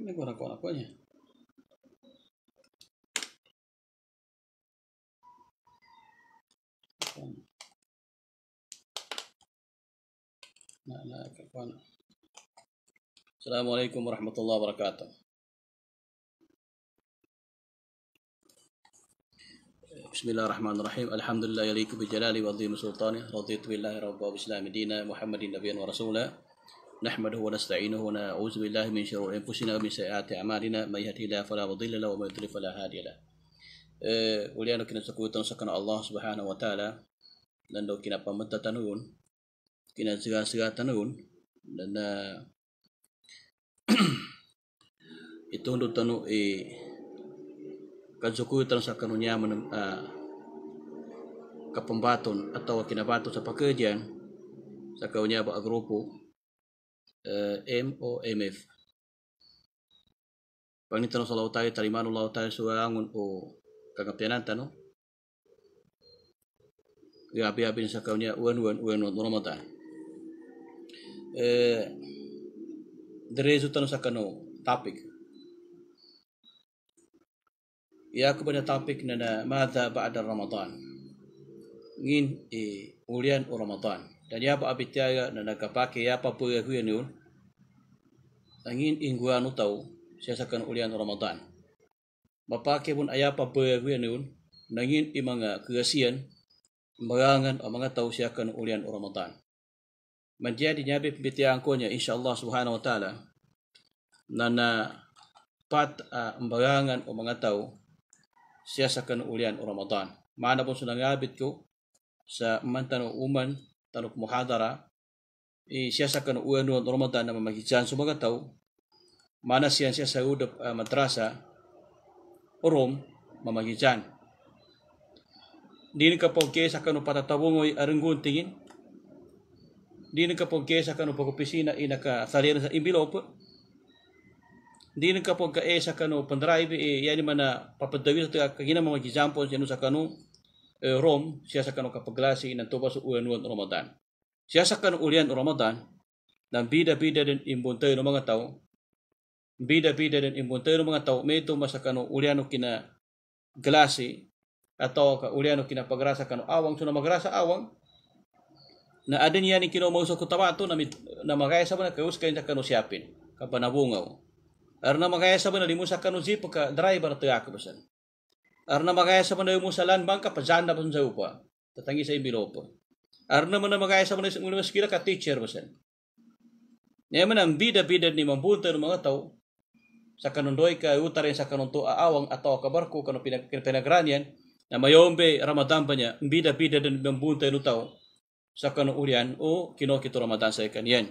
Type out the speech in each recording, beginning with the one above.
Ini kurang-kurang apanya? لا لا كفانا السلام عليكم ورحمة الله وبركاته بسم الله الرحمن الرحيم الحمد لله يليق بجلاله وعظيم سلطانه رضيت بالله رب وبسلام دينا محمد نبيا ورسولا نحمده ونستعينه ونعوذ بالله من شرور انفسنا ومن سيئات اعمالنا من يهده الله فلا مضل له ومن يضلل فلا هادي له وليانو eh, kina sakuitan sakana Allah subhanahu wa ta'ala nando kina pamata tanun kina siga-siga tanun dan eh, itu tanu e eh, kan suku tanun sakanunya men uh, kapembaton atau kinabaton sa pakerjaan sakaunya ba grupo MOMF Panitano sallallahu ta'ala tarimanu Allah ta'ala suangun o oh, kagapianan tano ya api api sa kaunya uan uan uan uan ramata eh derezu tano sakano topic ya kepada topik nana madza ada ramadan ngin e ulian ramadan dan ya yapa abitiaga na nagkapake yapa puyahuyan yun, angin ingguano anu tau siya sa ulian Ramadan. ke pun ayapa puyahuyan yun, nangin imanga kegasian, merangan o ah, mga tau siya ulian Ramadan. Menjadi nyabi pembitiaan ko insyaAllah subhanahu wa ta'ala, na na pat uh, merangan o ah, tau tao siya sa Ramadan. mana pun sa nangabit sa mantan uman taluk muhadara i siasa kan uenu ramadan nama magijan sumaga tau mana sian siasa udap uh, eh, madrasa orom mamagijan dini kapongke sakan upata tabungoi arenggun tingin dini kapongke sakan upakopisina inaka sarian sa imbilop dini kapongka e sakan pendrive e eh, yani mana papadawis ta kagina mamagijan po sinu sakanu Eh, Rom siyasakan ka paglasi nan tubas ulian uwan Ramadan. Siasakan ulian Ramadan nan bida-bida dan imbuntay ng mga tao. Bida-bida dan imbuntay ng mga tao meto masakan ulian no kina glasi atau ka ulian no kina pagrasa kanu awang na magrasa awang na adin yan kino mauso ko tabato na mit, na magaya sa bana kayus kayo kanu siapin kapanabungaw. Ar na magaya sa bana limusa kanu zip ka driver to yakbasan. ಅರ್ನ ಮಗಾಯಸ ಮನ ಮುಸಲಾನ್ ಬಾಂಕ ಪಜಾನ್ ಪನ್ ಸೌಪ ತತಂಗಿ ಸೈ ಬಿಲೋಪ ಅರ್ನ ಮನ ಮಗಾಯಸ ಮನ ಮುಸ್ಕಿರ ಕತ್ತಿ ಚೇರ್ ಬಸನ್ ನೇಮನ bida bida ni mambunter mga tao sa kanundoy ka utarin sa kanunto aawang ato kabarko kano pinag pinagranyan na mayombe Ramadan pa niya bida bida ni mambunter no tao sa urian, o kinokito Ramadan sa kanyan.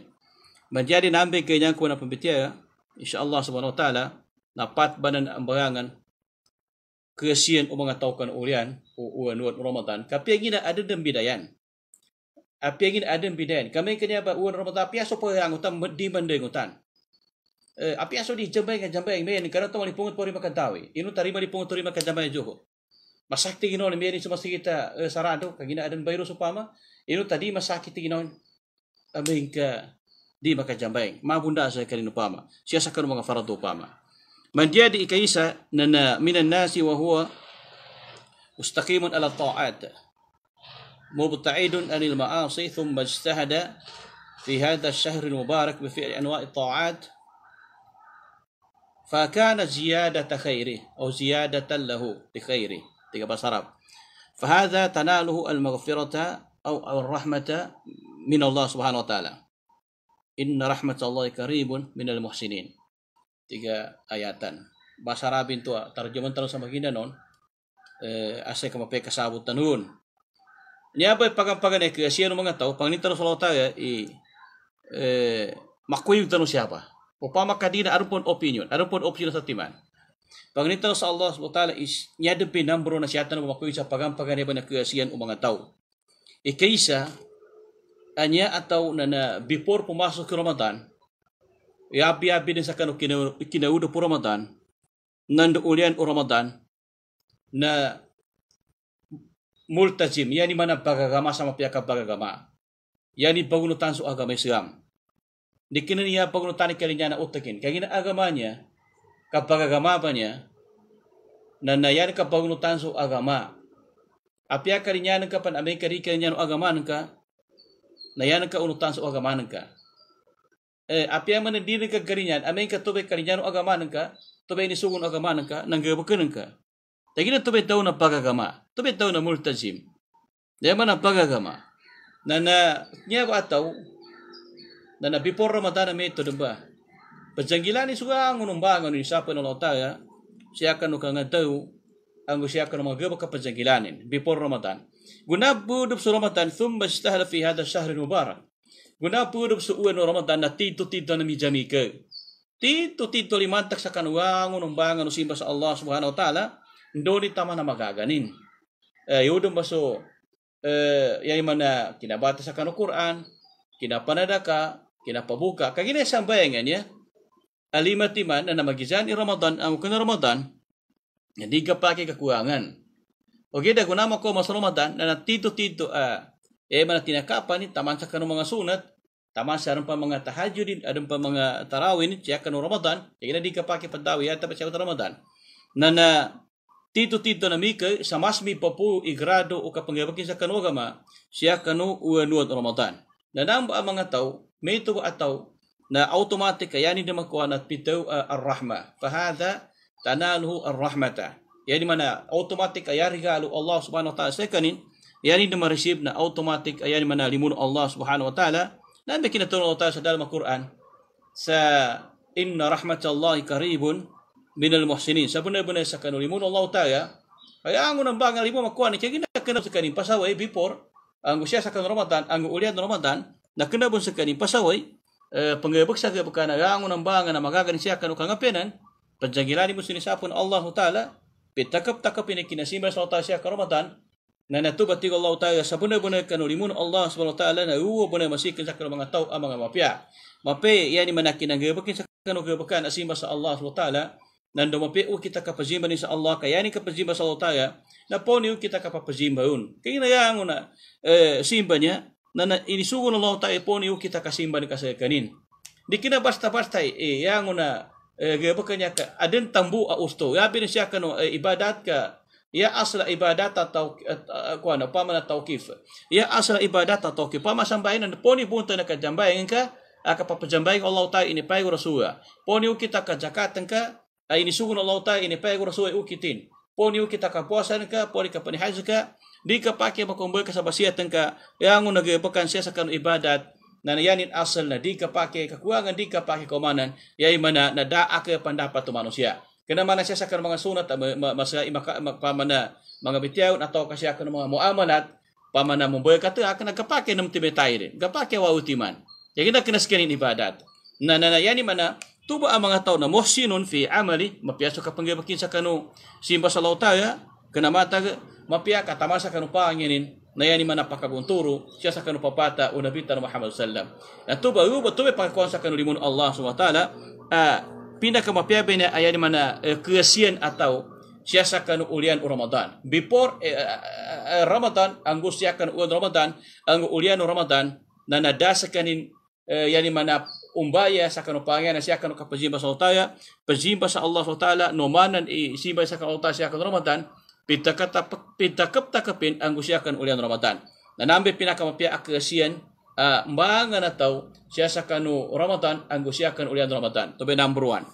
Manjari namin kanyang kuna pambitiya, ah, insya Allah subhanahu wa ta'ala, napat ba ng ambayangan kesian umat ngataukan ulian uwa nuat Ramadan tapi yang ini ada dem bidayan apa yang ini ada dem bidayan kami kena apa uwa Ramadan apa so pergi angutan di mana angutan eh apa yang so di jambai ngan jambai yang main kerana tu mali pungut pori makan tawi inu tarima di pungut pori makan jambai juhu masak tinggi nol main ini semasa kita eh, saran tu kami ada dem bayro supama inu tadi masak tinggi nol ambing ke di makan jambai ma bunda saya kena upama siasakan mga faradu upama من يدعي كيس من الناس وهو مستقيم على الطاعات مبتعد عن المعاصي ثم اجتهد في هذا الشهر المبارك بفعل أنواع الطاعات فكان زيادة خيره أو زيادة له لخيره فهذا تناله المغفرة أو الرحمة من الله سبحانه وتعالى إن رحمة الله قريب من المحسنين tiga ayatan bahasa Arabin tua terjemahan terus sama kita non eh, asal kama peka sabut tanurun ya apa pakan pakan ek asia no mangatau pangni terus lota ya i eh, makuyu tanu siapa upama kadina arupun opinion arupun opinion satiman Pangnita sa Allah is nyadepi binambro na siyata na makuyo sa pagampagan ba na kasiyan o mga tao. anya atau nana before pumasok ke Ramadan, Ya api den sakano kina wudo pu ramadan nando ulian u ramadan na multazim yani mana bagagama sama pihak bagagama yani pagunutan su agama Islam di kini niya pagunutan kalinya na utakin kagina agamanya kapagagama apa niya na nayan kapagunutan su agama apia kalinya nka pan amerika kalinya agama nka nayan ka unutan su agama nka eh apa yang mana diri ka garinyan amen ka tobe karinyan agama nanka tobe ini sugun agama nanka nangga bekenangka tagina tobe tau na pagagama tobe tau na multazim dia ya mana pagagama nana nya atau nana bipor ramadana me to deba pejanggilan ni ngunung ngunumba ngun siapa no lota ya siakan ukangan tau ang siakan magaba ka pejanggilanin bipor ramadan guna budup suramatan thumma istahla fi hadha ash mubarak Guna purup suuan orang tanda titu titu nami jamike. Titu titu limantak sakan wangun umbangan usimba sa Allah subhanahu wa ta'ala. Ndoni tama na magaganin. Eh, yudum ya baso eh, yai mana kinabata sakan Quran, kinapanadaka, kinapabuka. Kagina isang bayangan ya. Alimat iman na namagizan i Ramadan, ang ah, kuna Ramadan, hindi ka pake kakuangan. Okay, da kunama ko mas Ramadan na natito-tito ah, E mana tina kapan taman sakanu mga sunat, taman sarang pa mga tahajudin, adam eh, pa mga tarawin, siya kanu Ramadan, e ina di kapaki padawi yata pa siya Ramadan. Na na tito-tito na mika, sa masmi pa po igrado o kapangyabakin sa kanu agama, siya kanu uanuan Ramadan. Na namba ang mga tao, may ito ataw na automatic kayani na makuha na pitaw uh, ar-rahma. Fahada tanaluhu ar-rahmata. Yani mana automatic kaya regalo Allah subhanahu wa ta'ala sa kanin, yani nima receive na automatic yani mana limun Allah subhanahu wa ta'ala na bekina tun Allah ta'ala sa dalam Al-Quran sa inna rahmatallahi karibun minal muhsinin sa benar-benar sa kanu limun Allah ta'ala kaya ang unang bangal limo makuha ni kaya sa kanin pasaway before ang usia sa kanu Ramadan ang ulian Ramadan na kena sa kanin pasaway penggebek sa gebekana ang unang bangal na magagan siya kangapenan penjanggilan ni sa eh, Allah ta'ala pitakap takap ini kinasimbas Allah ta'ala siya ka Ramadan nana tu bati Allah taala sabuna buna kanulimun Allah subhanahu taala na uwo buna masih kinsa kana mga tau amang mapia mape yani manakin ang gabekin sa kanu gabekan asimba sa Allah subhanahu taala nando mape u kita kapazimba ni sa Allah kayani kapazimba sa Allah taala na poni u oh, kita kapapazimba yun un na yang una eh, nana niya na, na Allah taala po kita kasimba ni kasakanin di kina basta-basta eh, yang una eh, gabekan niya ka aden tambu a usto yabi ni siya eh, ibadat ka Ya asal ibadat atau eh, eh, paman atau kif. Ya asal ibadat atau kif. Paman sampai nan poni bunta jambai engka aka ah, papa jambai Allah taala ini pai rasul. Poni kita ka zakat engka ah, ini sugun Allah taala ini pai rasul ukitin. Poni kita ka puasa engka poni ka panihaj di ka pakai makumbai ka sabasiat engka yang ngunage pekan sia ibadat nan yanin asal na di pakai kekurangan di ke pakai komanan Ya mana nada da aka pendapat manusia. Kena mana sakan mga sunat, masa imaka, pamana mga bitiyawin atau kasiakan mga muamalat, pamana membayar kata akan kapake nam tibetay Kapake wa utiman. Ya kita kena sekian ibadat. Na na na yani mana tuba ang mga tao na muhsinun fi amali mapiaso ka panggabakin sa kanu simba sa lautaya kena mata mapiak kata kanu panginin na yani mana pakagunturo siya sa kanu papata o nabita na Muhammad sallam na tuba yuba tuba pakakuan sa kanu limun Allah subhanahu wa ta'ala ah, pindah ke mapia bina ayat di mana eh, kesian atau siasakan ulian Ramadan. Before eh, eh, eh, eh Ramadan, anggu siasakan ulian Ramadan, anggu eh, ulian Ramadan, nana dasakanin eh, yang mana umbaya sakanu pangana siakan ka pajimba sa utaya pajimba sa Allah SWT nomanan i simba sa kauta siakanu Ramadan pitakata pitakap takapin ang angusiakan ulian Ramadan nanambe Mapia akasian ah, uh, mbanga na tau siasa Ramadan anggo siakan ulian Ramadan tobe nambruan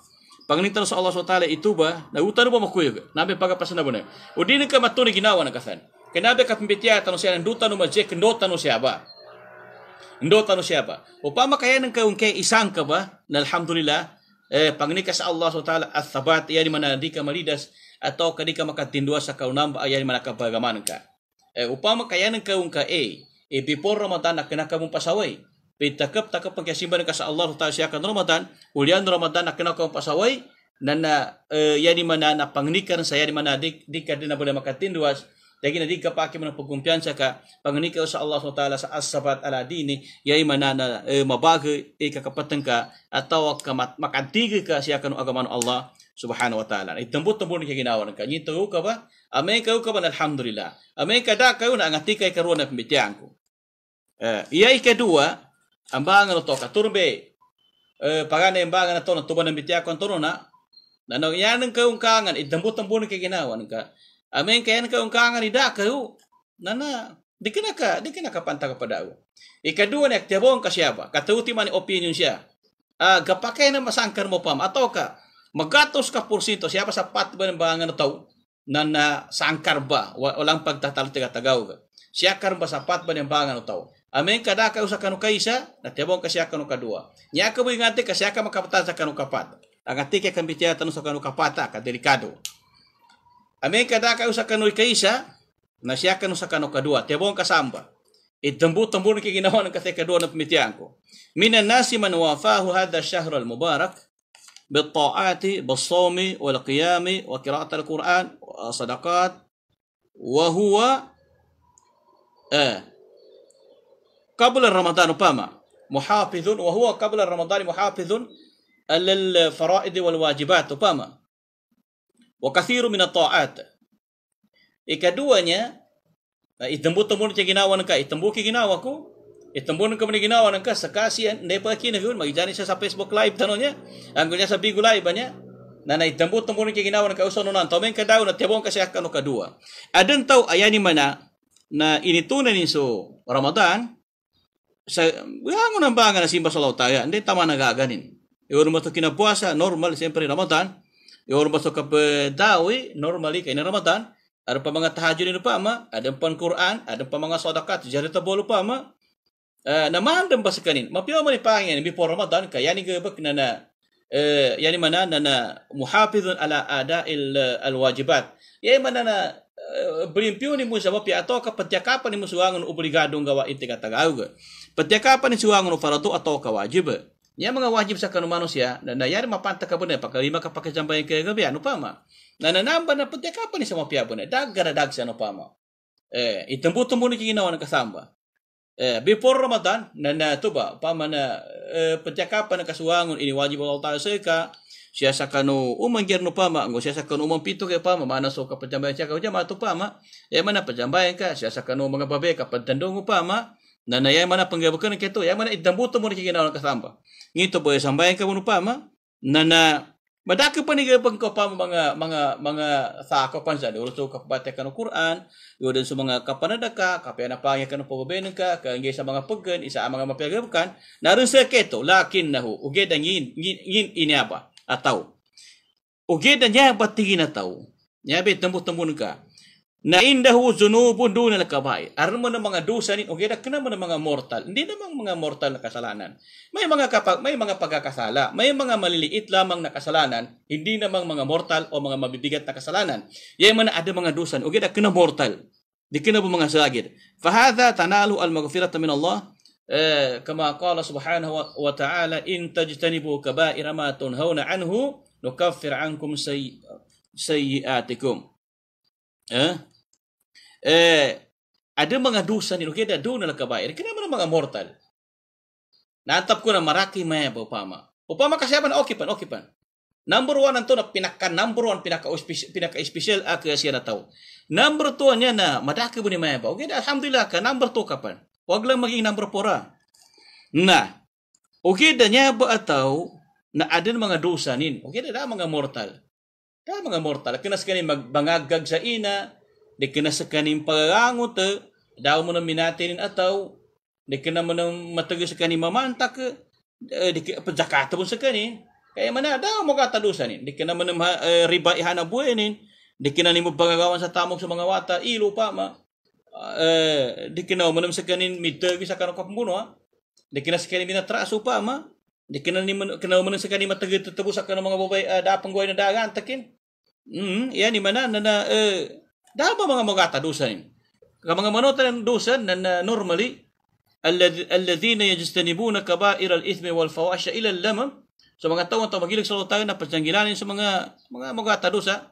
pangnita sa Allah SWT itu ba na utanu ba makuyo nabe pagapasana bune udin ka matuni ginawa na kasan kenabe ka pimbitia tanu siya nduta no maje kendota no siya ba ndota no siya ba upama kaya nang kaung kay isang ka ba na alhamdulillah eh pangnika sa Allah SWT at ia yani mana di ka malidas atau kadi ka makatindua sa kaunamba ayani mana ka e, pagaman ka eh upama kaya nang kaung ka eh e before Ramadan akena kamu pasawai pe takap takap pagkasimba Allah taala siakan Ramadan ulian Ramadan akena kamu pasawai nana e, ya di mana na pangnikan saya di mana dik dikad na boleh makatinduas lagi nanti kepakai ka paki saya sa ka sa Allah taala sa asabat ala dini yay mana na eh, mabaga e ika ka atau ka makantiga ka siakan kanu Allah subhanahu wa ta'ala itambu tambu ni kagina ka ni tau ka ba ame ka ka ba alhamdulillah Amin ka da ka una ngati ka karuna eh iya ike dua ambang no toka turbe eh pagana embang na tona tuba na betiakon tonona na no yanang ka unkangan itambu tambu ni kagina ka ame ka yan ka unkangan ida ka nana dikina ka dikina ka panta ka padau ikadua ni aktibong ka siapa katuti man opinion siya ah gapakay na masangkar mo pam atau ka Magatos ka porsito, siapa pa sa patban ba nga na na sangkar ba, walang pagtatal tigatagaw ka. Siya karba sa patban ba nga nataw. Amin kada ka usa kanu kaisa, natibong ka siya kanu kadua. Niya ka buy ngati ka siya ka makapata sa kanu kapat. Ang ati ka sa ka delikado. Amin kada ka usa kaisa, na siya kanu sa kanu kadua, tibong kasamba. Itambu-tambu e ni ginawa ng kate kadua na pamitiyan ko. Minan nasi man wafahu hada syahr al-mubarak, بالطاعة بالصوم والقيام وقراءة القرآن وصدقات وهو آه قبل رمضان أوباما محافظ وهو قبل رمضان محافظ للفرائض والواجبات أوباما وكثير من الطاعات إكدوانيا itembu temun ceginawan ka itembu itembun ka man ginawa ng kas sakasian ne pa kini gyud siya sa Facebook live tanonya ang gunya sa Bigo live anya na naitambo tambun ka ginawa ng kausa nonan tamen ka daw na tibong ka siya kadua adan taw ayani mana na initunan ni so Ramadan sa wihangon ya, ang banga na simba sa lautaya hindi tama masuk iwan mo kinapuasa normal siyempre Ramadan iwan mo to kapadawi normally kay Ramadan ada pa mga tahajud pa ma ada pa Quran ada pa mga sadakat jarita pa ma Eh, namandam basakanin mapiwa mani pangyan bi ramadan ka yani na nana eh, yani mana nana muhafizun ala ada'il eh, alwajibat yani mana na berimpiu ni musa mapi atau ka pertiakapan ni musuangan obligado gawa inti kata gauga pertiakapan ni faratu atau ka wajib nya mga wajib sa kanu manusia na na yari mapanta ka bune paka lima ka pakai jambay ke gabi anu pama na na namba na pertiakapan ni sama pia bune dag gara anu pama eh itembu tembu ni kinawan kasamba Eh, before Ramadan, nana tuba pamana eh, pencakapan kasuangon ini wajib Allah Ta'ala seka siasa kanu umangir nu pama ngo siasa kanu umang pitu ke pama mana soka ka pejambai cakau jama tu pama ya mana pejambai ka siasa kanu umang babe ka pentendongu pama nana ya mana penggabukan ke tu ya mana idam idambutu mun kigina ka samba ngito boy sambayan ka mun pama nana Madaka pa nigapang ka pa mga mga mga sa kapan sa duro so kapatay ka ng Quran, yun sa mga kapanada ka, kapya na pangya ka ng ka, kaya sa mga paggan, isa ang mga mapagabukan, naroon sa keto, lakin na ho, uged ang yin, yin, yin inyaba, ataw. Uged ang nyaba tingin ataw. Nyabe, tambut-tambun ka na indahu zunubun dunal al kabair. Aron mo ng mga dusanin, okay, na mo ng mga mortal. Hindi namang mga mortal na kasalanan. May mga kapag, may mga pagkakasala, may mga maliliit lamang na kasalanan, hindi namang mga mortal o mga mabibigat na kasalanan. Yay man ada mga dusan, okay, na kina mortal. Di kina po mga sagid. Fahadha tanalu al maghfirata min Allah eh, kama qala subhanahu wa ta'ala in tajtanibu kabaira ma tunhauna anhu nukaffir ankum sayyi'atikum. Eh? eh, ada mga dusa nino kaya do na lang kabayan kaya mga mortal naantap ko na maraki maya ba upama upama kasi man okay pan okay pan number one nanto na pinaka number one pinaka pinaka special ako ah, siya na tao number two niya na madaki mo ni maya ba okay alhamdulillah ka number two ka pan wag lang maging number four ha ah. na okay da niya ba ataw na ada mga dusa nin okay da, da mga mortal da mga mortal kinas kani magbangagag sa ina dikena sekanin perangu te daw mana minatinin atau dikena mana materi sekanin mamanta ke eh, dik pejaka pun sekanin kayak eh, mana daw mau kata dosa ni dikena mana uh, eh, riba ihana buenin dikena ni mubagagawan sa tamok sa mga wata ilo pa ma uh, dikena mana sekanin mita bisa kan kok bunuh dikena sekanin minatra supa ma Dikena ni menem, kena ah. men sekali mata kita tebus akan mga babai uh, da penggoy na dagan Hmm, ya ni mana nana eh Dama mga mugata dusan. Ka mga manutan dosa, na normally alladhina yajtanibuna kaba'ir al-ithmi wal fawasha ila al-lamam So mga tao ang magilig sa tayo na pasanggilanin sa mga mga mugata dosa.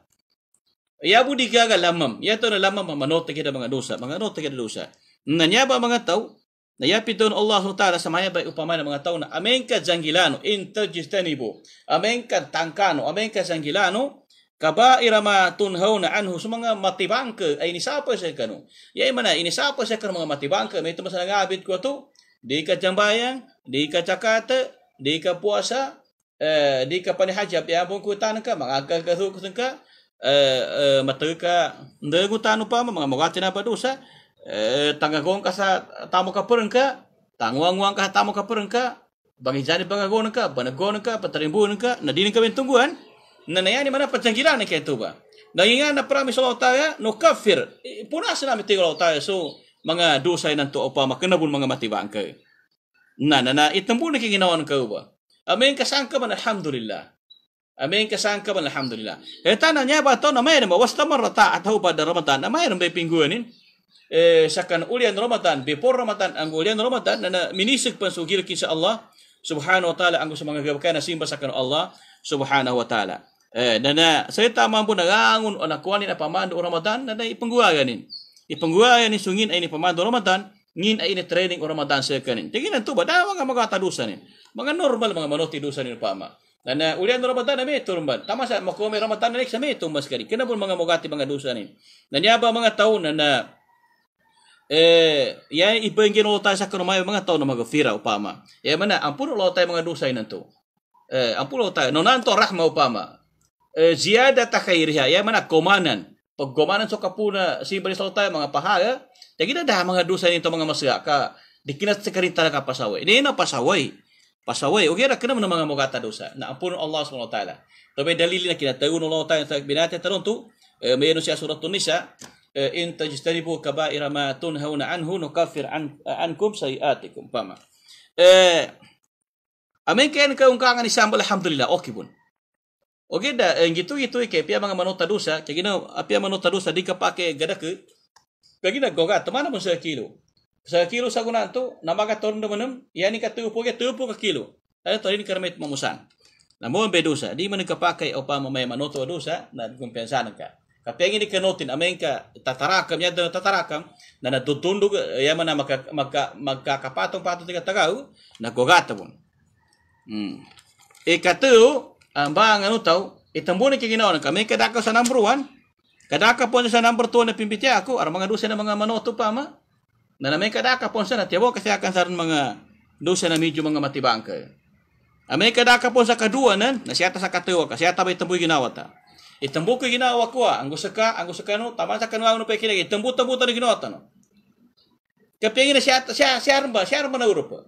Ya budik kaga lamam. Ya to na lamam manota kita mga dosa, mga nota kita dosa. Nanyaba mga tao na yapiton Allah Taala sa maya bay upama ng mga tao na amen ka janggilano in tajistanibo. Amen ka tangkano, amen ka janggilano kabaira ma tunhauna anhu sumanga matibangke ai eh, ni sapa se kanu ya mana ini sapa se kanu mga matibangke may tumas nga abit ko tu di ka jambayang di ka cakata di ka puasa eh di ya, ka panihajab ya bung kutan ka mga kagasu kusengka eh eh materka ndegu tanu pa mga mogatina pa dosa eh tanggagong ka sa tamo ka pereng ka tangwang-wang ka tamo ka pereng ka bangi jani bangagon ka banagon ka patrimbu ka nadin ka bentungguan nanayani mana patanjirani kay tuba nangingana parami sa tayo no kafir punas na mi tigol so mga dusay to opa makanabun mga mati kay na na na nah, itambo na kiginawan ka ba amin kasangka man alhamdulillah amin kasangka man alhamdulillah e tanan niya ba to na mayroon ba wasta marata at pada ramadan na mayroon ba pingguanin eh, sakan ulian Ramadan, before Ramadan, ang ulian Ramadan, na minisig pansugil kisah Allah, subhanahu wa ta'ala, ang gusto mga simba sakan Allah, subhanahu wa ta'ala. Eh, dana tak mampu nak nagangun ona oh, kuani na pamandu Ramadan dana ipenggua ganin. Ipenggua ini sungin ini pamandu Ramadan ngin ini training Ramadan ini Tingin tu badawa nga magata dosa nin. Mga normal mga manuti dusa nin pama. Dana ulian Ramadan na meto rumban. Tama sa makome Ramadan na sa itu mas kari. Kena pun mga magati dosa dusa nin. Nanyaba mga taon na eh ya ibengin ulta sa kurmay mga taon na magafira upama. Ya mana ampun ulta mga dusa ini to. Eh ampun ulta nonanto rahma upama. Eh, ziyadata khairiha ya. ya mana komanan penggomanan sokapuna si bari salta mga pahala ya? jadi kita dah mga ini nito mga masya ka dikinat sekarita ka pasaway ini na pasaway pasaway okay ra kena mga mogata dosa na ampun Allah swt. wa taala tapi dalil kita tahu Allah taala sa binati taron tu eh, surat tunisa eh, in tajtaribu kaba'ira ma tunhauna anhu nukafir an, ankum sayiatikum pama eh amin kayan keungkangan isambal alhamdulillah okay bun Oke dah, yang eh, gitu itu eh, ke pia manga manuta dusa ke gina apia eh, manuta di kepake gada ke ke gina goga temana mun sa kilo sa kilo sa guna tu de menem yani ka tupu ke tupu ke kilo ada torin kermit mamusan namun be dusa di mana kepake opa mamai manuta dusa na kumpensan ka kapia ngini ke notin amenka tatarakam ya tatarakam na na tutunduk ya mana maka maka maka patung tiga tagau na gogata bun hmm e Ambang anu tau itambuni ke ginawan kami kadaka sa number one kadaka pon sa number two na pimpiti ako ar mga dusa na mga manoto pa ma na namin kadaka pon sa natiyaw kasi akan sa mga dusa na medyo mga matibangka amay kadaka pon sa kadua nan na siya ta sa katuwa kasi ata ba itambuy ginawa ta itambu ko ginawa ko ang gusaka ang gusaka no tama sa kanwa no pekira itambu tambu ta ginawa ta no kapingin na siya siya siya ba siya ba na Europa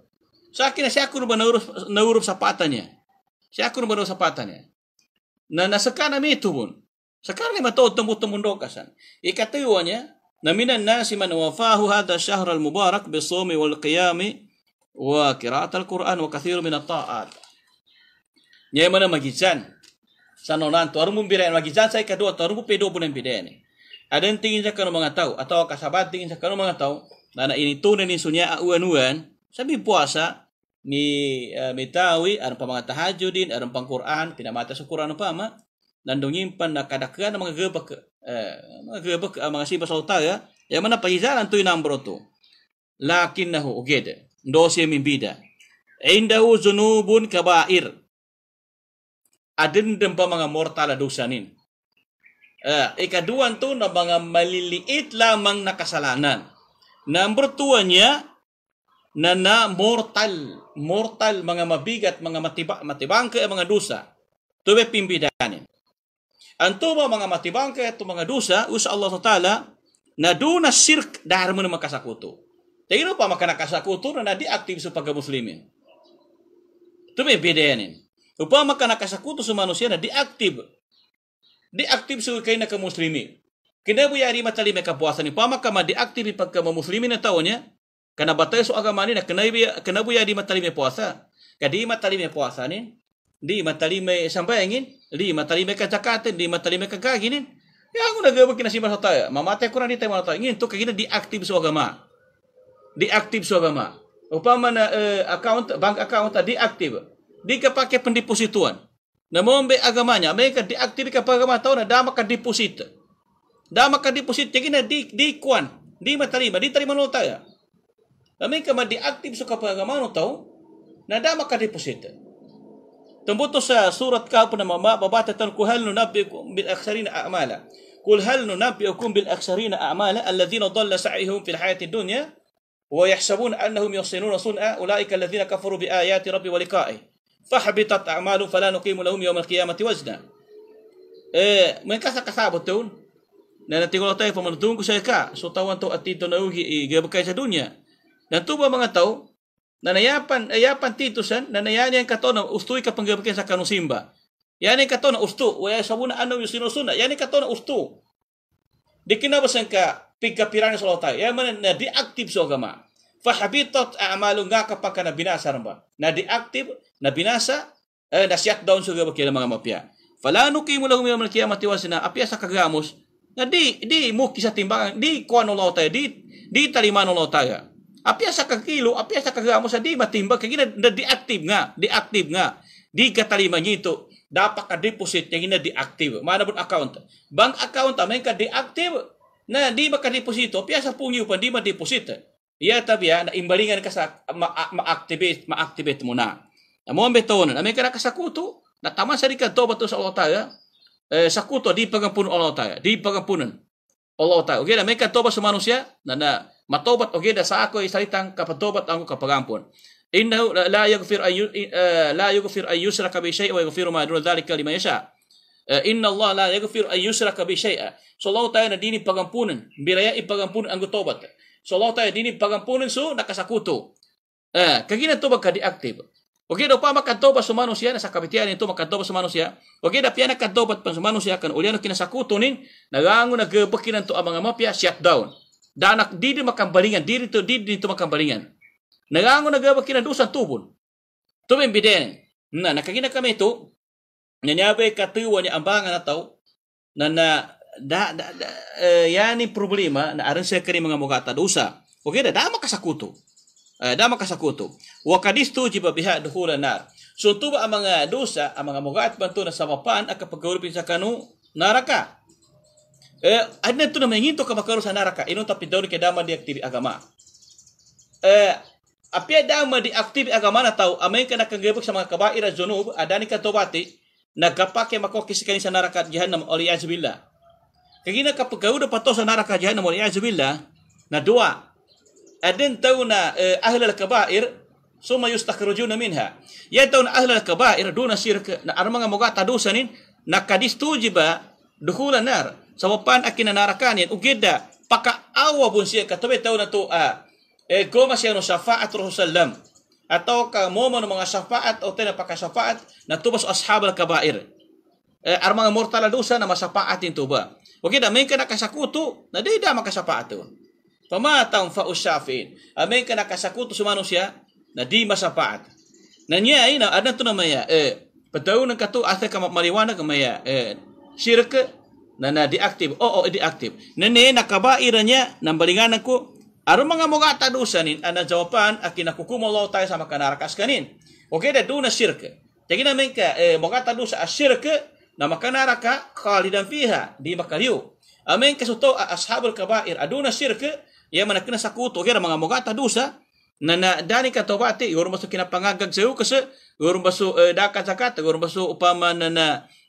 sa akin na siya kurba na Europa sa patanya Syakun bano sapatane. Na nasakana mi tubun. Sakana ma to tumbu tumundo kasan. Ikatay wanya na minan nasi man wafahu hadha syahr al mubarak bi wal qiyami wa qira'at al Qur'an wa kathir min at ta'at. Nyai mana magijan. Sanonan to arum biren magijan saya kedua to arum pedo bulan bidene. Ada yang tingin sakana mengatau atau kasabat tingin sakana mengatau. Nana ini tu nani sunya auan-uan. Sabi puasa mi uh, e, mitawi arang pamanga tahajudin arang e, pang Quran tidak mata syukuran umpama dan dong nyimpan nak kadakan mga gebek eh mga gebek e, mga sibas sa yang mana pahizaran tu inang lakin lakinnahu ugede dosi min bida indahu zunubun kabair adendem pa mga mortal dosanin eh ikaduan tu na mga maliliit lamang nakasalanan number 2 na na mortal mortal mga mabigat mga matiba, matibangke mga dusa tube pimbidanin anto ba mga matibangke at mga dusa usa Allah taala na do na sirk dahar mo makasakuto tayo pa makanakasakuto na di active sa pagkamuslimin tube bidanin kasakutu? makanakasakuto sa manusia na di active di active sa kay nakamuslimi kinabuya ari kapuasan ni pamaka ma di active pagkamamuslimin na taon niya karena batai so agama ni kena ya- kena buya di lima puasa. Kadi lima puasa ni di lima sampai angin di matalime kacakaten di matalime kakaki ni. Ya aku nak gawe kena simbah sota ya. Mama teh kurang di tema sota. Ingin tu kagina diaktif so agama. Diaktif so agama. Upama na eh, account bank account tadi aktif. Di kepake pendeposituan. Namun be agamanya mereka diaktif ke agama tahu na makan deposit. makan deposit jadi na di di kuan di matalime di terima nota ya. Amin ka man di active sa kapangamano tao, nadama ka deposita. Tumbuto sa surat ka po na mama, babata tan ko hal nunabbiukum bil aksarina a'mala. Kul hal nunabbiukum bil aksarina a'mala alladhina dhalla sa'ihum fil hayati dunya wa yahsabun ويحسبون أنهم يحسنون صنعا أولئك الذين bi ayati rabbi ولقائه فحبطت أعمالهم فلا نقيم lahum يوم القيامة wazna. eh mereka kasabot taun na natigol tayo pamantung ko sa ka so tawan to ati to nauhi i gabakay sa dunya Dan tuba mengetahui nanayapan ayapan eh, titusan eh, nanayani yang katona ustui ka panggabekin sa kanusimba. Yani katona ustu wa yasabuna anna yusinusuna. Yani katona ustu. Dikina basangka pigkapiran sa Allah taala. Ya man na diaktif sa agama. Fahabitot a'malu nga kapaka na binasa ramba. Na diaktif na binasa eh, nasiat daun sa gabekin mga mapya. Fala nuqimu lahum yawmal qiyamati na apya sa kagamos na di di muki sa timbangan di kuan Allah di di talimanu Allah taala Api asa kakilo, api asa kagamo sa di matimba, kagina na diaktif nga, diaktif nga. Di katalima nito, dapat ka deposit yang ina diaktif. Mana pun account. Bank account amin ka diaktif, na di ka deposito, piasa pungyo pa di ba deposit. Iya tapi ya, na imbalingan ka sa ma-activate, ma ma-activate nah, mo na. Amo ang betonan, amin ka na kasakuto, na tama sa di ka ba to sa Allah eh, sakuto di pagampunan Allah Ta'ala, di pagampunan Allah Ta'ala. Okay, amin ka to ba sa manusia, na na Matobat o geda sa ako isalitang kapatobat ang kapagampon. Innahu la yaghfir ay la yaghfir ay eh, yusraka bi shay'in wa yaghfiru ma dun dhalika liman yasha. Eh, inna Allah la yaghfir ay yusraka bi shay'in. So Allah tayo na dini pagampunan, biraya ipagampunan ang tobat. So Allah tayo dini pagampunan so nakasakuto. Eh, kagina to baka deactive. Oke, okay, dopa tobat sa manusia na sa kabitian ito makantoba sa manusia. Oke, okay, dapian tobat pan sa manusia kan ulianu kinasakuto nin nagango nagbekinan to ang mga mafia shutdown anak didi makan balingan diri itu didi itu makan balingan nagango nagaba kina dusan tubun tumen biden na nakagina kami itu nyanyabe katuwa nya ambangan atau na na da, da, da e, eh, yani problema na arang saya kini kata dosa oke okay, da dama kasakutu e, eh, dama kasakutu wa kadistu jiba biha dukhula nar so tuba amanga dosa amanga mugat bantu na pan, aka pagawripin sakanu naraka eh adna tu na menginto ka makaru sanaraka tapi tapidon ke dama di agama eh apia dama di agama na tau amai kana kanggebuk sama kabaira zunub adani ka tobati na gapake mako kisikani sanaraka jahannam oleh azbillah Kegina ka pegawai dapat to sanaraka jahannam oleh azbillah na dua adin tau na eh, ahlul kabair summa yustakhrujuna minha yatau na ahlul kabair duna syirk na armanga tadusanin, dosanin nakadistujiba dukhulan nar sa wapan a kinanarakanin ugida pakaawa pun siya katabi tao na to a ah. e eh, goma siya no syafaat Rasulullah ataw ka momo ng mga syafaat o tena pakasafaat na tubas ashabal kabair e, eh, ar mga mortal dosa na masapaatin to ba ugida may kana kasakuto na di da makasapaat to pamatang fausafin amin ah, kana nakasakuto sumano siya na di masapaat na niya ay na adan to na maya eh pataw ng kato asa ka maliwanag maya eh sirka nana diaktif oh oh diaktif nene nakabairanya nambalingan aku aron mga mga tadusanin ana jawaban akin aku kumulaw tayo sama kanarakas kanin okay da duna sirke tagi namin ka eh, mga tadusa sirke. na makanaraka khalidan fiha di makaliw amen kasuto ashabul kabair aduna sirke ya kena sakuto kira mga mga tadusa na na dani ka tobati yorum baso kinapangagag sayo kasi yorum baso eh, dakat zakat. yorum baso upama na na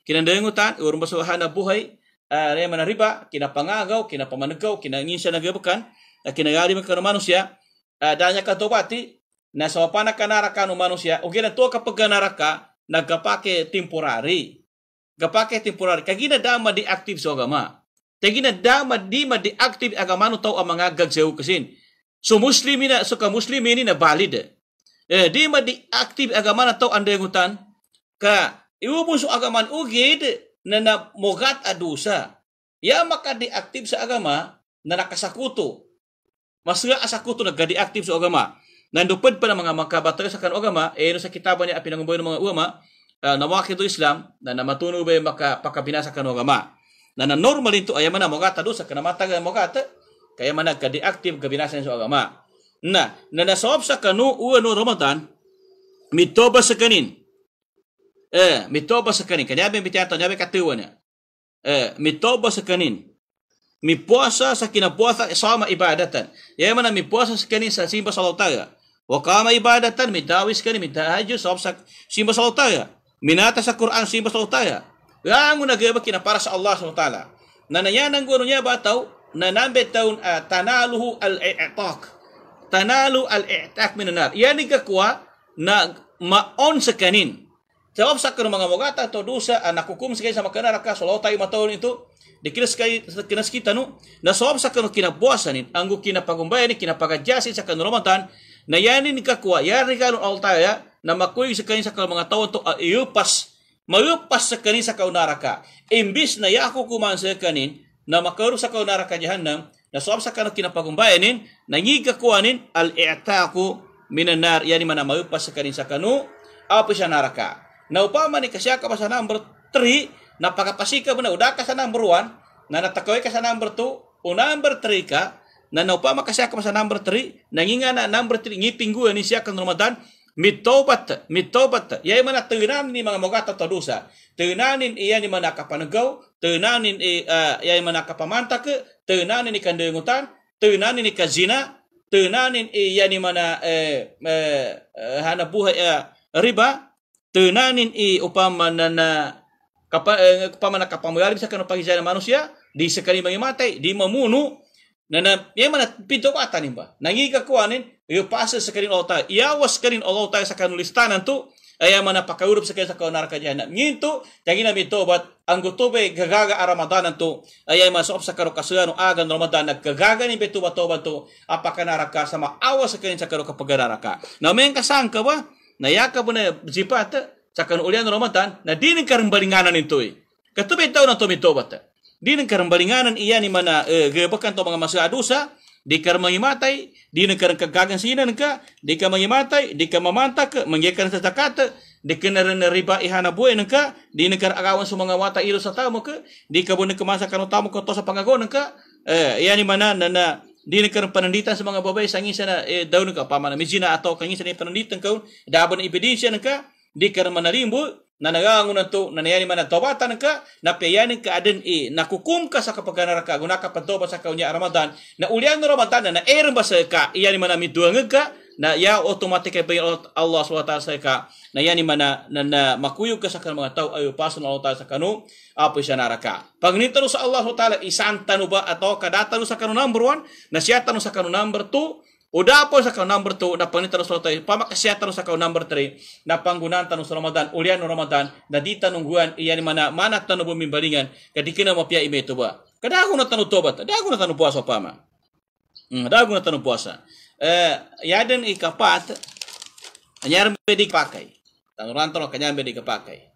kinandayangutan yorum baso hana buhay Eh, ada mana riba kina pangagaw kina pamanagaw kina nginsa nagabukan eh, kina gari makano manusia eh, danya katobati na sawapana kanara kanu manusia ugena to kapaganara ka nagapake temporari gapake temporari kagina dama di aktif anu so agama tagina dama di ma di aktif agama no tau amanga gagseu kesin so muslimina suka muslimini na valid eh di ma di aktif agama na tau ande ngutan ka iu musuh agama ugede anu na namugat adusa. Ya makadiaktif sa agama na nakasakuto. Mas nga asakuto nagkadiaktif sa agama. Nandupad pa ng mga makabatay sa kanong agama, eh sa kitaba niya pinanguboy ng mga uama, uh, ah, nawakido Islam, na namatuno ba yung makapakabinasa kanong agama. Na na normal ito ay man na mugata do sa kanamataga ng mugata, kaya man nagkadiaktif kabinasa sa agama. Na, na nasaob sa kanu uwan no Ramadan, mitoba sa kanin, eh mitoba sekanin kanyabe bitiato nyabe katuwana eh mitoba sekanin mi puasa sakina puasa sama ibadatan ya mana mi puasa sekanin sa simba salotara wa kama ibadatan mi dawis kanin mi tahajjud sa sak simba salotara minata sa Quran simba salotara langu nagaba kina para sa Allah subhanahu wa taala nanayanang gurunya ba tau nanambe taun uh, tanaluhu al-i'taq tanalu al-i'taq minan nar yani kakwa na maon sekanin Jawab sa kanu mga mogata to dosa anak ah, hukum sa sama makana raka solo tayo mataon itu dikilas kay kinas kita no nasawab sa kanu kinabuasanin anggo kina kinapagajasin sa kanu Ramadan na yanin ni kakuha yari kalon altaya na makuyo sekali kanin sa kanu mga taon to uh, iupas mayupas sa kanin sa kaunaraka imbis na yako kuman sa kanin na makaru sa kaunaraka jahannam nasawab sa kanu kinapagumbayanin nangiga kuanin al i'taqu minan nar yani mana mayupas sa kanin sa kanu apo siya naraka na upama ni kasiyaka pa sa number 3 napakapasika mo na uda ka sa number 1 na natakaw ka sa number 2 o number 3 ka na naupama ka siya ka sa number 3 nanginga na number 3 ngiping ni siya kan Ramadan mitobat mitobat yay mana tunan ni mga mogata to dusa tunanin iya ni mana kapanagaw tunanin i uh, eh, yay man kapamantak tunanin ni kandungutan, tunanin ni kazina tunanin iya ni mana eh, eh, eh hanabuhay eh, riba tenanin i upama nana kapa eh, upama na kapamayari bisa manusia di sekali bagi matai di memunu nana yang mana pintu mata nih ba nangi kakuanin yo pas sekali Allah ya was sekali Allah ta sakan listanan tu ayah eh, mana pakai urup sekali sakau neraka jahanam ngintu jangi nami tobat anggotobe gagaga a ramadanan tu ayah masuk sakaru agan ramadan gagaga ni betu batoban tu apakah neraka sama awas sekali sakaru kepegar neraka nah kasangka ba na yakabuna zipata sakan ulian romatan na dinin karimbalinganan intui katubi tau na tumi tobata dinin karimbalinganan iya ni mana e, gebakan to mga dosa di karmangimatay di nakaran kagagan sinan ka di ka mangimatay di ka mantak, ka mangyakan di ka riba ihana buhay ka di nakar agawan sumanga wata ilo sa ka di ka buwan ka masa e, kanutamo ka to sa pangagon eh, mana nana. na dina ker penendita semangat babai sangi sana e eh, daun ka pamana mijina atau kangi sana penendita kau daban ibidisya nka di ker manalimbu nanagangu na to nanayani mana tobatan ka napayani ka aden e eh, nakukum ka sa kapaganara ka gunaka pantoba sa kaunya Ramadan na ulian Ramadan na na erba sa ka iyani mana miduangag ka na ya automatic e ya Allah SWT sa ka na yani mana na, na makuyo ka sa mga tao ayo paso Allah ta'ala sa kanu apo siya naraka pag nitano sa Allah taala isan tanu ba ato kadatano sa kanu number 1 na siya tanu sa kanu number 2 o dapo sa kanu number 2 na panitano sa Allah pamakasiya tanu sa kanu number 3 na panggunan tanu sa Ramadan ulian Ramadan na di tanungguan iyan mana mana tanu bumimbalingan kadikina mapia ime to ba kadago na tanu tobat kadago na tanu puasa pama Hmm, dago na tanong puasa. Eh, yadan ikapat anyar bedi pakai tan rantro kanyar bedi pakai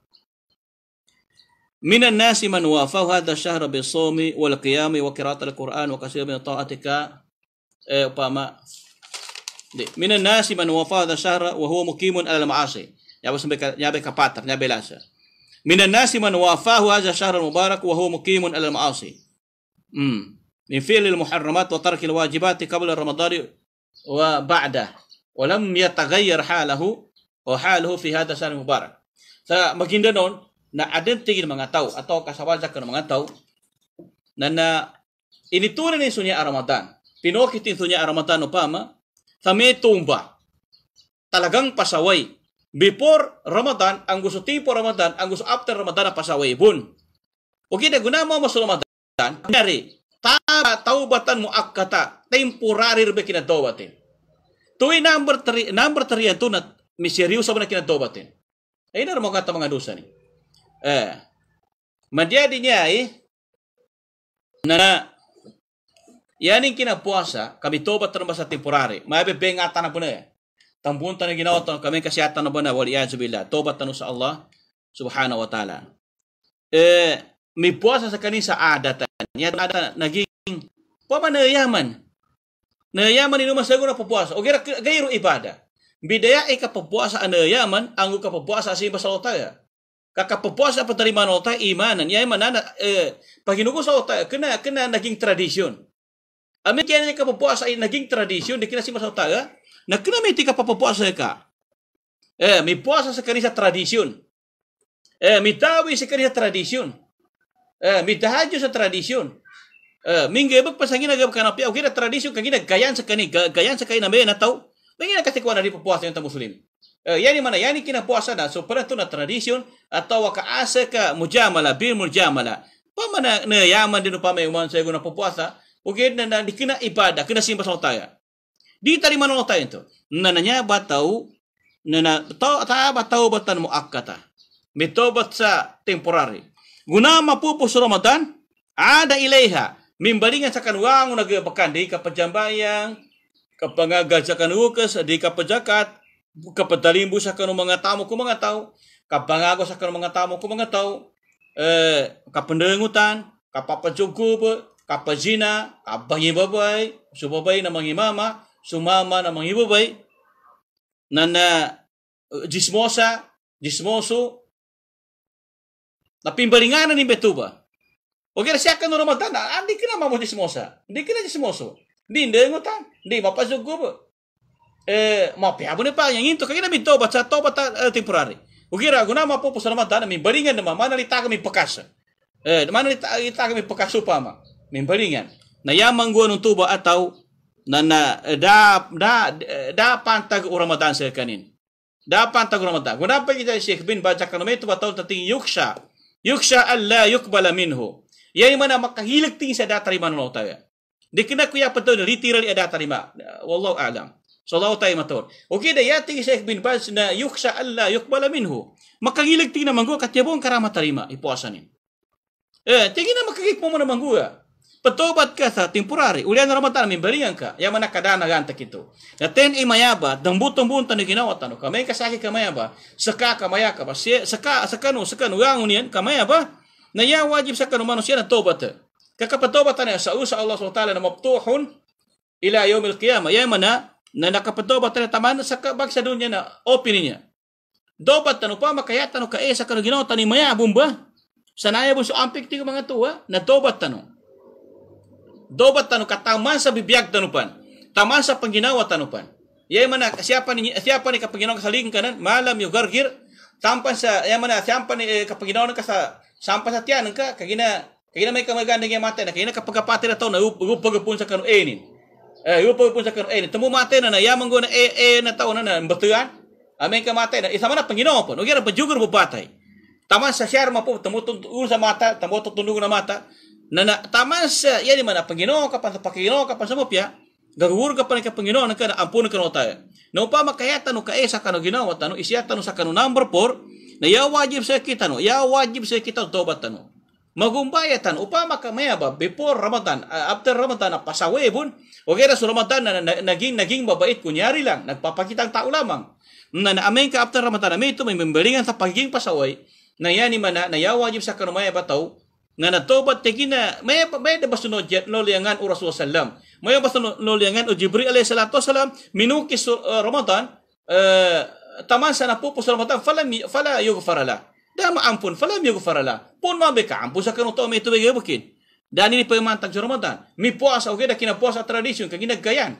من الناس من وافى هذا الشهر بالصوم والقيام وقراءة القرآن وكثير من طاعتك وما من الناس من وافى هذا الشهر وهو مقيم على المعاصي يابا سمبك يابا كباتر يابا لاسا من الناس من وافاه هذا الشهر المبارك وهو مقيم على المعاصي من فعل المحرمات وترك الواجبات قبل رمضان wa ba'da wa lam yataghayyar halahu wa haluhu fi hadha sana mubarak sa maginda non na aden tigil mga tao atau kasawaja kan mga tao na na initurin ni sunya Ramadan pinokitin sunya Ramadan upama kami tumba talagang pasaway before Ramadan ang gusto tipo Ramadan ang gusto after Ramadan na pasaway bun okay na guna mo mas Ramadan nangyari Tara taubatan muakkata temporari rebe kina taubatin. Tui number teri number teri tunat na serius apa kina taubatin. Eh dar mau kata mengadusa ni. Eh. Madia dinyai na yani kina puasa kami taubat terbasa temporari. Mabe bengatan apa ne? Ya? Tampun tanah ginawa kami kesehatan apa ne? Waliyazubillah. Taubat tanu sa Allah subhanahu wa ta'ala. Eh mi puasa sa kanisa ya ada naging pamana yaman na yaman ni naman sagun na puasa o gira gairo ibada bidaya ay kapapuasa na yaman ang kapapuasa sa iba sa otaya kakapapuasa penerimaan otaya imanan ya imanan eh, paginugo sa otaya kena kena naging tradisyon amin kaya niya puasa ay naging tradisyon di kina si masotaya na kena may tika papapuasa ka eh mi puasa sa kanisa tradisyon eh mi tawi sa kanisa tradisyon eh bitaha sa tradision eh mingge bak pasangina gab kana pia ukira tradision kagina gayan sakani gayan sakani na Natau, tau mengina kasi kuana di puasa yang muslim eh yani mana yani kina puasa na so pernah tu na tradision atau ka asa ka mujamala Bir mujamala Paman na yaman di pamai man saya guna puasa ukir na, na dikina ibadah kena simpas lotaya di tadi mana lotaya itu nya batau nana tau tau batau batan akata? metobat sa temporary guna mapupu suromatan ada ilaiha mimbalingan sakan wang unagi pekan di kapajambayang kapangagajakan ukes di kapajakat kapadalimbu sakan mengatamu ku mengatau kapangagos sakan mengatamu ku mengatau eh kapendengutan kapapacukup kapajina babai subabai namang imama sumama namang ibabai nana eh, jismosa jismosu na pimbalinganan ni Betuba. O kaya siya ka no Ramadan, hindi ah, ka na mamo dismosa. Hindi ka na dismoso. Hindi, hindi mo ta. Hindi, mapasugo ba. Eh, mapiabo ni pa, yang itu kaya na mitoba, sa toba ta uh, eh, temporary. O kaya ako na mapupo sa Ramadan, mimbalingan naman, manalita kami pakasa. Eh, manalita kami pakasa upama. Mimbalingan. Na yamang guwan ng tuba ataw na na eh, da da eh, da pantag o Ramadan sa kanin. Da pantag o Ramadan. Kung kita Sheikh bin baca kanometo batol tating yuksa yuksha alla yukbala minhu. yai Yaimana makahiligting sa datariman Allah taala. Dikina kuya paton literal ya datarima. Wallahu a'lam. So Allah tayo matur. Okay da yati sa Ibn Baz na yuksha alla yukbala minhu. Makahiligting na manggo katyabong karama tarima ipuasanin. Eh, tingin na makakik mo na manggo. Ah. Patobat ka sa temporary. Ulian na naman tayo, mimbalian ka. Yaman na kada naganta kito. Na ten mayaba, imayaba, dambutong bunta ni ginawa tano ka. May kasaki kamayaba, saka kamaya ka ba? Saka, saka no, saka no, gangon yan, mayaba? Na yan wajib sa kanumano siya na tobat. Kakapatobat na sa usa Allah SWT na maptuhon ila yawmil qiyamah. Yaman na, na nakapatobat na taman sa bagsa doon niya na open niya. Dobat tano pa, makaya tano ka eh, sa kanong ginawa tano imaya, bumba. Sanaya mo sa ampik ti mga tuwa, na tobat tano. dobat tanu tanuka tamasa bibiak tanupan tamasa pengginawa tanupan ya mana siapa ni siapa ni kapenginawa kasaling kanan malam yugargir tampan sa ya mana siapa ni eh, kapenginawa ka sa sampa sa tiyan ka kagina kagina may kamaganda nga mata na kagina kapagapati na to na upagapun sa kanu enin eh, eh upagapun sa kanu enin eh temu mata na na yamang go na e e na tao na na batuan amay ah, ka mata na isama na penginawa pun ugyara bajugur bubatay taman sa syar mapu temu tun sa mata temu tutundung na mata na, na tama sa iya ni mana Panginoon kapan Panginoon kapan sa mopya garuwur ka pa ni ka Panginoon na kana ampun ka nota na upama kaya tanu kae esa kanu ginawa tanu isya tanu sa kanu number four, na ya wajib sa kita no ya wajib sa kita tobat tanu magumbaya tanu upama ka maya ba before Ramadan after Ramadan na pasawe bun okay na sa Ramadan na, na, naging naging babait kunyari lang nagpapakitang tao lamang na naamay ka after Ramadan na may ito may membelingan sa pagiging pasaway na yan ni mana na ya wajib sa kanumaya bataw ngana taubat tekina may may de basto no jet no liangan u rasul sallam may basto no liangan u jibril alayhi salatu wasalam minuki eh, ramadan eh, taman sana po pus ramadan fala fala yughfarala da maampun fala yughfarala pun ma be kampun sa kanu to may tubig bukin dan ini pemantang ramadan mi puasa okay da kina puasa tradisi kagina gayan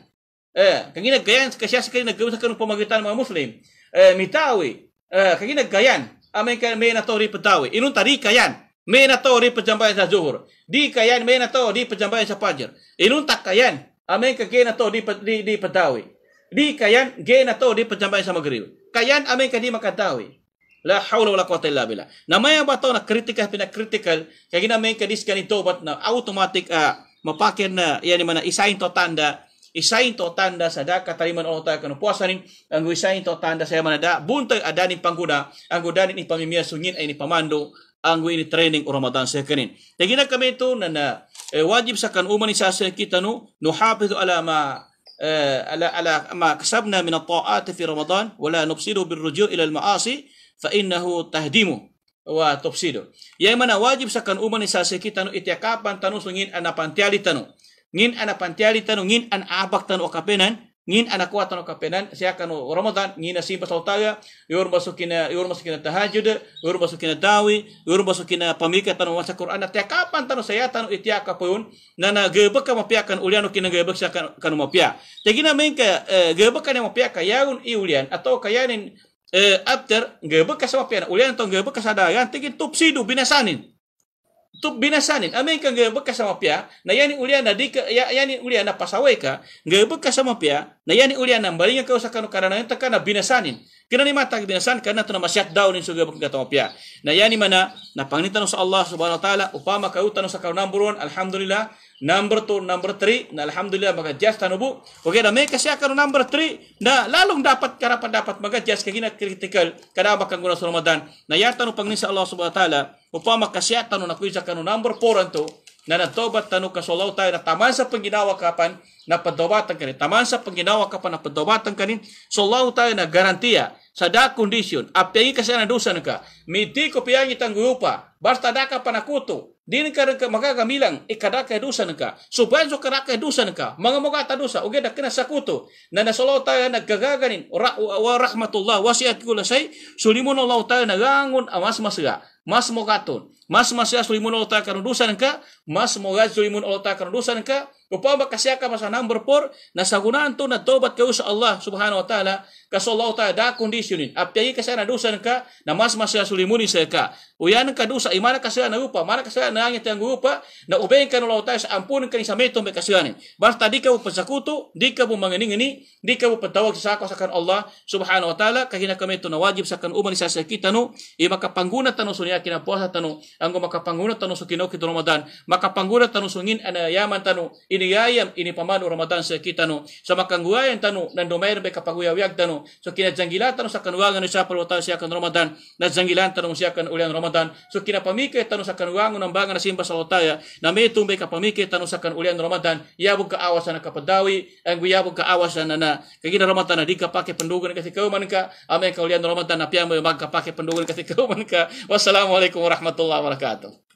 eh kagina gayan kasya sekali nagawa sa pemagitan pamagitan muslim eh mitawi eh kagina gayan amay kan na natori petawi inun tari kayan menato to ri pejambai sa zuhur di kayan menato to di pejambai sa fajar inun tak kayan amen ka gena to di di, di padawi di kayan genato to di pejambai sa maghrib kayan amen ke di makatawi la haula wala quwata illa billah namaya ba to na kritikal pina kritikal kay gina ke ka dis tobat na automatic uh, ah, mapakin na yan mana isain to tanda isain to tanda sa da katariman o tayo kanu puasanin ang isain to tanda sa manada buntag adanin pangguna ang gudanin ipamimiyasungin ay ni pamando ang wini training o Ramadan sa kanin. Taginan kami ito na, na eh, wajib sa kanuman ni sa kita no, nuhapidu ala ma eh, ala, ala ma kasabna min at fi Ramadan wala nubsidu bil birruju' ila al-ma'asi fa innahu tahdimu wa tubsidu. Yay mana wajib sa kanuman ni sa kita no itiyakapan tanu sungin anapantiali tanu. Ngin anapantiali tanu ngin an abak tanu kapenan ngin anakuwa tano kapenan siakanu ramadan ngina pasal taya, yor masukina yor masukina tahajud yor masukina tawi, yor masukina pamika tanu masa qur'an tiap kapan tano saya tano itia kapun nana gebek ka mapiakan uliano kina gebek siakan kanu mapia tegina mengka e, gebek kan mapia kayaun i ulian atau kayanin eh after gebek ka sama ulian tong gebek ka sadayan tegin tupsidu binasanin tub binasanin amen ka nga bekas sama pia na yani uliana di ya yani uliana pasawai ka nga bekas sama pia na yani uliana balinga ka usakan karena yang tekana binasanin kina ni mata binasan karena tuna masyat daun in suga bekas sama pia na yani mana na pangitan sa Allah subhanahu wa taala upama ka utan sa karunan buruan alhamdulillah Number 2, number 3 na alhamdulillah mag-adjust ano po. Okay na may kasya ka number 3 na lalong dapat karapat dapat mag-adjust kagina critical kada bakang guna sa Ramadan. Na yata no pangnin sa Allah subhanahu wa taala upama kasya tanong na kuisa ka no number 4 anto na natobat tanu kasulaw tayo na taman sa pangginawa kapan na padawatan kanin. Taman sa pangginawa kapan na padawatan kanin. So law tayo na garantiya sa da condition. Apyangi kasi na dusan ka. Miti ko piyangi tanggupa. Basta da ka panakuto. Din ka makakamilang ikadakaydusan ka. Subayan so kadakaydusan ka. Mga mugata dusa. Uge da kina sakuto. Na nasalaw tayo ora Wa rahmatullah. Wasiat ko lasay. Sulimun Allah tayo nagangon amas ah, masga. Mas mugaton. Mas masya sulimun Allah tayo kanudusan ka. Mas mugat sulimun Allah tayo kanudusan ka. Upama kasyaka masanang berpor nasagunaan to na tobat ka sa Allah subhanahu wa taala kasallahu ta da conditionin. Apyai ka sana dusan ka na mas masya sulimuni sa ka. Uyan ka dusa imana ka sana upa mana ka sana nangi tang upa na ubeng ka Allah taala sa ampun ka sa meto ka sana. Bas tadi ka upasakuto di ka bu manginingini di ka bu patawag sa ka sakan Allah subhanahu wa taala kahina kami meto na wajib sakan uman sa sakita no i makapangguna tanu sunya kina puasa tanu anggo makapangguna tanu sukino kito Ramadan makapangguna tanu sungin anayaman yaman ini yayam ini pamanu ramadan sa kitanu sa makangguayan tanu nando mayroon bay kapaguyawiyag tanu so kinadjangilan tanu sa kanuwangan sa palwata siya kan ramadan nadjangilan tanu siya kan ulian ramadan so pamike tanu sa kanuwangan ng bangan na simba sa lotaya na may tumbay kapamikay tanu sa kan ulian ramadan yabog awas eh, ya na kapadawi ang guyabog awas na na kagina ramadan na di ka pake pendugan kasi kauman ka amay ulian ramadan na piyamo magkapake pendugan kasi kauman ka wassalamualaikum warahmatullahi wabarakatuh